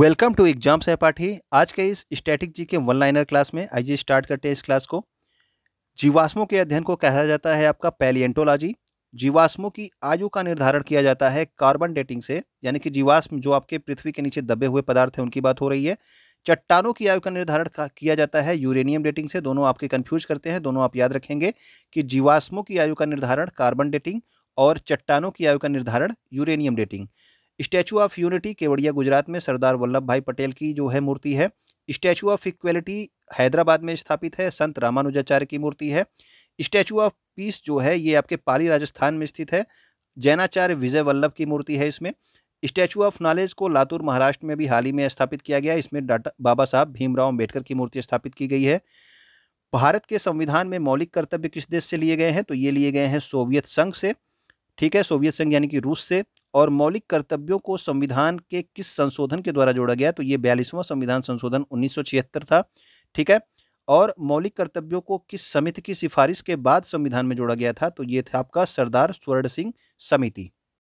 welcome to exam सहपाठी आज के इस स्टैटिक जी के वन लाइनर क्लास में आइए स्टार्ट करते हैं इस क्लास को जीवाश्मों के अध्ययन को कहा जाता है आपका पैलियंटोलॉजी जीवाश्मों की आयु का निर्धारण किया जाता है कार्बन डेटिंग से यानी कि जीवाश्म जो आपके पृथ्वी के नीचे दबे हुए पदार्थ हैं उनकी बात हो रही है चट्टानों की आयु का निर्धारण किया जाता है यूरेनियम डेटिंग से दोनों आपके कन्फ्यूज करते हैं दोनों आप याद रखेंगे कि जीवाश्मों की आयु का निर्धारण कार्बन डेटिंग और चट्टानों की आयु का निर्धारण uranium dating statue of unity Kevadia Gujarat में सरदार वल्लभ भाई पटेल की जो है मूर्ति है स्टैचू ऑफ इक्वेलिटी हैदराबाद में स्थापित है संत रामानुजाचार्य की मूर्ति है स्टैचू ऑफ पीस जो है ये आपके पाली राजस्थान में स्थित है जैनाचार्य विजय वल्लभ की मूर्ति है इसमें स्टैचू ऑफ नॉलेज को लातूर महाराष्ट्र में भी हाल ही में स्थापित किया गया इसमें डाटा बाबा साहब भीमराव अम्बेडकर की मूर्ति स्थापित की गई है भारत के संविधान में मौलिक कर्तव्य किस देश से लिए गए हैं तो ये लिए गए हैं सोवियत संघ से ठीक है सोवियत संघ यानी कि रूस से और मौलिक कर्तव्यों को संविधान के किस संशोधन के द्वारा जोड़ा गया तो ये बयालीसवां संविधान संशोधन उन्नीस था ठीक है और मौलिक कर्तव्यों को किस समिति की सिफारिश के बाद संविधान में जोड़ा गया था तो ये था आपका सरदार स्वर्ण सिंह समिति